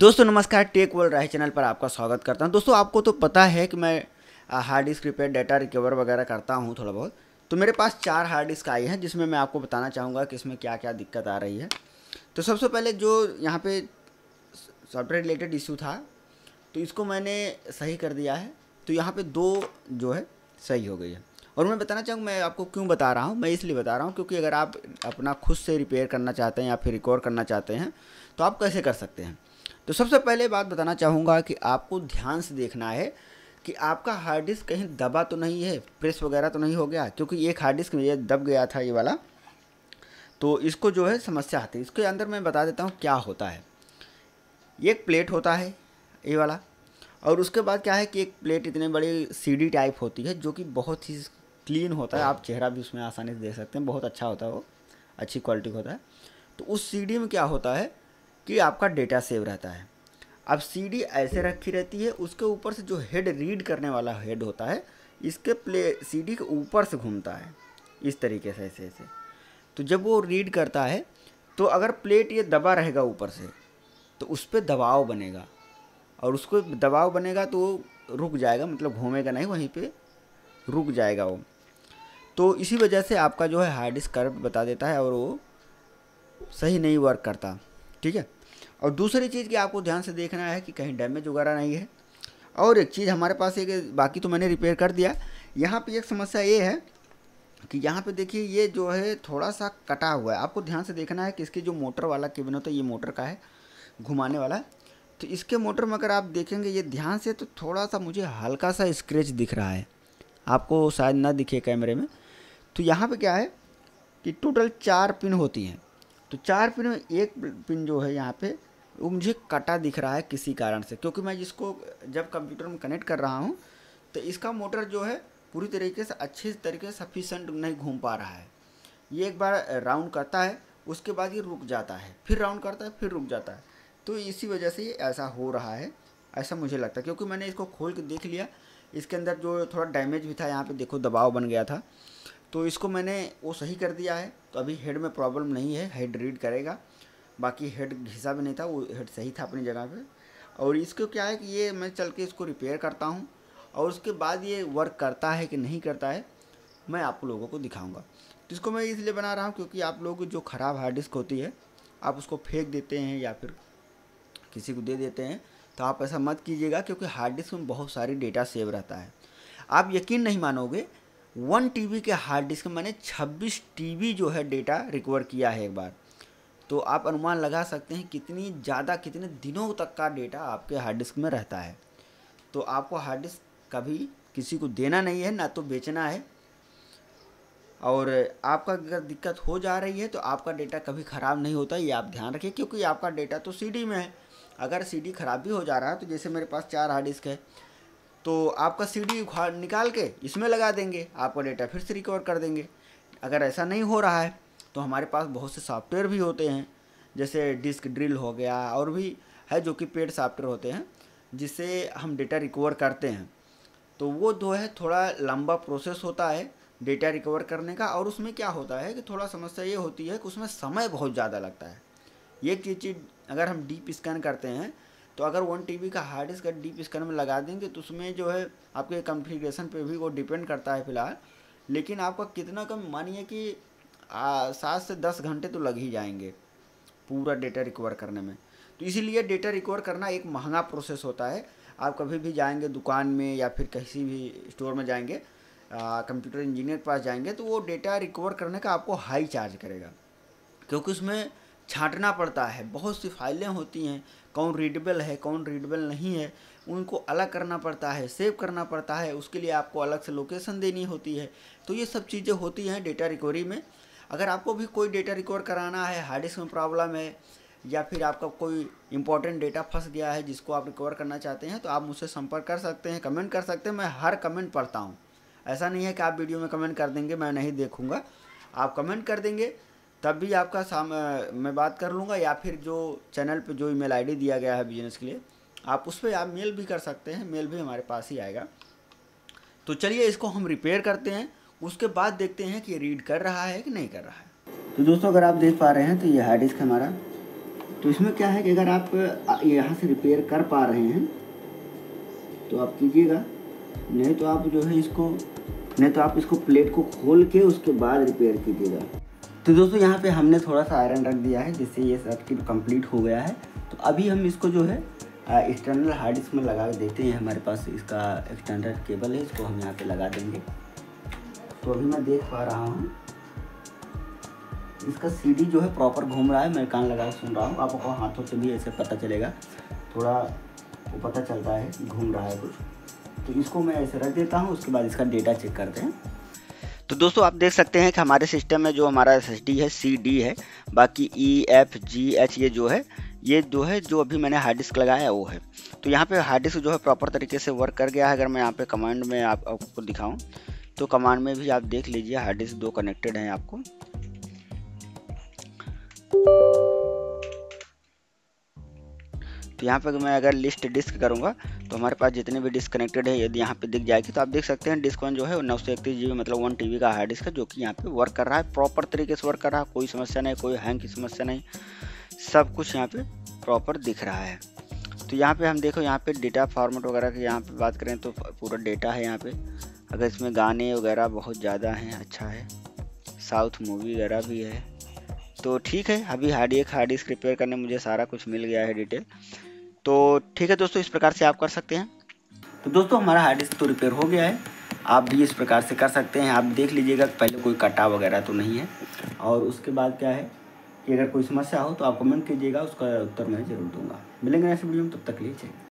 दोस्तों नमस्कार tech world राय channel पर आपका स्वागत करता हूं दोस्तों आपको तो पता है कि मैं hard disk repair data recover वगैरह करता हूं थोड़ा बहुत तो मेरे पास चार हार्ड डिस्क आई हैं जिसमें मैं आपको बताना चाहूँगा कि इसमें क्या क्या दिक्कत आ रही है तो सबसे पहले जो यहाँ पर सॉफ्टवेयर रिलेटेड इशू था तो इसको मैंने सही कर दिया है तो यहाँ पर दो जो है सही हो गई है और मैं बताना चाहूँगा मैं आपको क्यों बता रहा हूँ मैं इसलिए बता रहा हूँ क्योंकि अगर आप अपना खुद से रिपेयर करना चाहते हैं या फिर रिकॉर्ड करना चाहते हैं तो आप कैसे कर सकते हैं तो सबसे पहले बात बताना चाहूँगा कि आपको ध्यान से देखना है कि आपका हार्ड डिस्क कहीं दबा तो नहीं है प्रेस वगैरह तो नहीं हो गया क्योंकि एक हार्ड डिस्क मेरा दब गया था ये वाला तो इसको जो है समस्या आती है इसके अंदर मैं बता देता हूँ क्या होता है एक प्लेट होता है ये वाला और उसके बाद क्या है कि एक प्लेट इतने बड़ी सीडी टाइप होती है जो कि बहुत ही क्लीन होता है आप चेहरा भी उसमें आसानी से देख सकते हैं बहुत अच्छा होता है वो अच्छी क्वालिटी का होता है तो उस सीडी में क्या होता है कि आपका डेटा सेव रहता है अब सीडी ऐसे रखी रहती है उसके ऊपर से जो हेड रीड करने वाला हेड होता है इसके प्ले सीडी के ऊपर से घूमता है इस तरीके से ऐसे ऐसे तो जब वो रीड करता है तो अगर प्लेट ये दबा रहेगा ऊपर से तो उस पर दबाव बनेगा और उसको दबाव बनेगा तो वो रुक जाएगा मतलब घूमेगा नहीं वहीं पे रुक जाएगा वो तो इसी वजह से आपका जो है हार्ड डिस्क करप्ट बता देता है और वो सही नहीं वर्क करता ठीक है और दूसरी चीज़ कि आपको ध्यान से देखना है कि कहीं डैमेज वगैरह नहीं है और एक चीज़ हमारे पास एक बाकी तो मैंने रिपेयर कर दिया यहाँ पे एक समस्या ये है कि यहाँ पे देखिए ये जो है थोड़ा सा कटा हुआ है आपको ध्यान से देखना है कि इसके जो मोटर वाला केबिन होता है ये मोटर का है घुमाने वाला तो इसके मोटर में अगर आप देखेंगे ये ध्यान से तो थोड़ा सा मुझे हल्का सा स्क्रेच दिख रहा है आपको शायद ना दिखे कैमरे में तो यहाँ पर क्या है कि टोटल चार पिन होती हैं तो चार पिन में एक पिन जो है यहाँ पे वो मुझे कटा दिख रहा है किसी कारण से क्योंकि मैं इसको जब कंप्यूटर में कनेक्ट कर रहा हूँ तो इसका मोटर जो है पूरी तरीके से अच्छे तरीके से सफिशेंट नहीं घूम पा रहा है ये एक बार राउंड करता है उसके बाद ये रुक जाता है फिर राउंड करता है फिर रुक जाता है तो इसी वजह से ऐसा हो रहा है ऐसा मुझे लगता है क्योंकि मैंने इसको खोल के देख लिया इसके अंदर जो थोड़ा डैमेज भी था यहाँ पे देखो दबाव बन गया था तो इसको मैंने वो सही कर दिया है तो अभी हेड में प्रॉब्लम नहीं है हेड रीड करेगा बाकी हेड घिसा भी नहीं था वो हेड सही था अपनी जगह पे और इसको क्या है कि ये मैं चल के इसको रिपेयर करता हूँ और उसके बाद ये वर्क करता है कि नहीं करता है मैं आप लोगों को दिखाऊँगा तो इसको मैं इसलिए बना रहा हूँ क्योंकि आप लोगों की जो ख़राब हार्ड डिस्क होती है आप उसको फेंक देते हैं या फिर किसी को दे देते हैं तो आप ऐसा मत कीजिएगा क्योंकि हार्ड डिस्क में बहुत सारी डेटा सेव रहता है आप यकीन नहीं मानोगे वन टी के हार्ड डिस्क में मैंने छब्बीस टी जो है डेटा रिकवर किया है एक बार तो आप अनुमान लगा सकते हैं कितनी ज़्यादा कितने दिनों तक का डेटा आपके हार्ड डिस्क में रहता है तो आपको हार्ड डिस्क कभी किसी को देना नहीं है ना तो बेचना है और आपका अगर दिक्कत हो जा रही है तो आपका डेटा कभी ख़राब नहीं होता ये आप ध्यान रखिए क्योंकि आपका डेटा तो सीडी में है अगर सीडी ख़राब भी हो जा रहा है तो जैसे मेरे पास चार हार्ड डिस्क है तो आपका सी डी निकाल के इसमें लगा देंगे आपका डेटा फिर से रिकवर कर देंगे अगर ऐसा नहीं हो रहा है तो हमारे पास बहुत से सॉफ्टवेयर भी होते हैं जैसे डिस्क ड्रिल हो गया और भी है जो कि पेड सॉफ्टवेयर होते हैं जिससे हम डेटा रिकवर करते हैं तो वो जो है थोड़ा लंबा प्रोसेस होता है डेटा रिकवर करने का और उसमें क्या होता है कि थोड़ा समस्या ये होती है कि उसमें समय बहुत ज़्यादा लगता है ये चीज़ अगर हम डीप स्कैन करते हैं तो अगर वन टी का हार्ड डिस्क डीप स्कैन में लगा देंगे तो उसमें जो है आपके कॉन्फ़िगरेशन पे भी वो डिपेंड करता है फिलहाल लेकिन आपका कितना कम मानिए कि सात से दस घंटे तो लग ही जाएंगे पूरा डेटा रिकवर करने में तो इसीलिए डेटा रिकवर करना एक महंगा प्रोसेस होता है आप कभी भी जाएंगे दुकान में या फिर किसी भी स्टोर में जाएंगे कंप्यूटर इंजीनियर के पास जाएंगे तो वो डेटा रिकवर करने का आपको हाई चार्ज करेगा क्योंकि उसमें छाँटना पड़ता है बहुत सी फाइलें होती हैं कौन रीडेबल है कौन रीडेबल नहीं है उनको अलग करना पड़ता है सेव करना पड़ता है उसके लिए आपको अलग से लोकेशन देनी होती है तो ये सब चीज़ें होती हैं डेटा रिकवरी में अगर आपको भी कोई डेटा रिकवर कराना है हार्ड डिस्क में प्रॉब्लम है या फिर आपका कोई इंपॉर्टेंट डेटा फंस गया है जिसको आप रिकवर करना चाहते हैं तो आप मुझसे संपर्क कर सकते हैं कमेंट कर सकते हैं मैं हर कमेंट पढ़ता हूँ ऐसा नहीं है कि आप वीडियो में कमेंट कर देंगे मैं नहीं देखूँगा आप कमेंट कर देंगे तब भी आपका साम मैं बात कर लूँगा या फिर जो चैनल पे जो ईमेल आईडी दिया गया है बिजनेस के लिए आप उस पर आप मेल भी कर सकते हैं मेल भी हमारे पास ही आएगा तो चलिए इसको हम रिपेयर करते हैं उसके बाद देखते हैं कि रीड कर रहा है कि नहीं कर रहा है तो दोस्तों अगर आप देख पा रहे हैं तो ये हार्ड डिस्क हमारा तो इसमें क्या है कि अगर आप यहाँ से रिपेयर कर पा रहे हैं तो आप कीजिएगा नहीं तो आप जो है इसको नहीं तो आप इसको प्लेट को खोल के उसके बाद रिपेयर कीजिएगा तो दोस्तों यहाँ पे हमने थोड़ा सा आयरन रख दिया है जिससे ये सर्किट कंप्लीट हो गया है तो अभी हम इसको जो है एक्सटर्नल हार्ड डिस्क में लगा के देते हैं हमारे पास इसका एक्सटर्नल केबल है इसको हम यहाँ पे लगा देंगे तो अभी मैं देख पा रहा हूँ इसका सीडी जो है प्रॉपर घूम रहा है मैं कान लगा के सुन रहा हूँ आपको हाथों से भी ऐसे पता चलेगा थोड़ा वो पता चलता है घूम रहा है कुछ तो इसको मैं ऐसे रख देता हूँ उसके बाद इसका डेटा चेक करते हैं तो दोस्तों आप देख सकते हैं कि हमारे सिस्टम में जो हमारा एस है सी डी है बाकी ई एफ जी एच ये जो है ये जो है जो अभी मैंने हार्ड डिस्क लगाया वो है तो यहाँ पे हार्ड डिस्क जो है प्रॉपर तरीके से वर्क कर गया है अगर मैं यहाँ पे कमांड में आप, आपको दिखाऊं तो कमांड में भी आप देख लीजिए हार्ड डिस्क दो कनेक्टेड हैं आपको तो यहाँ पर मैं अगर लिस्ट डिस्क करूँगा तो हमारे पास जितने भी डिस्कनेक्टेड है यदि यहाँ पर दिख जाएगी तो आप देख सकते हैं डिस्क वन जो है नौ सौ इकतीस जी बी मतलब वन टी बी का हार्ड डिस्क है जो कि यहाँ पर वर्क कर रहा है प्रॉपर तरीके से वर्क कर रहा है कोई समस्या नहीं कोई हैंग की समस्या नहीं सब कुछ यहाँ पर प्रॉपर दिख रहा है तो यहाँ पर हम देखो यहाँ पर डेटा फॉर्मेट वगैरह की यहाँ पर बात करें तो पूरा डेटा है यहाँ पर अगर इसमें गाने वगैरह बहुत ज़्यादा हैं अच्छा है साउथ मूवी वगैरह भी है तो ठीक है अभी हार्ड एक हार्ड डिस्क रिपेयर करने मुझे सारा कुछ मिल गया है डिटेल तो ठीक है दोस्तों इस प्रकार से आप कर सकते हैं तो दोस्तों हमारा हार्ड डिस्क तो रिपेयर हो गया है आप भी इस प्रकार से कर सकते हैं आप देख लीजिएगा पहले कोई कटा वगैरह तो नहीं है और उसके बाद क्या है कि अगर कोई समस्या हो तो आप कमेंट कीजिएगा उसका उत्तर मैं ज़रूर दूंगा मिलेंगे ऐसे वीडियो में तब तक लीजिए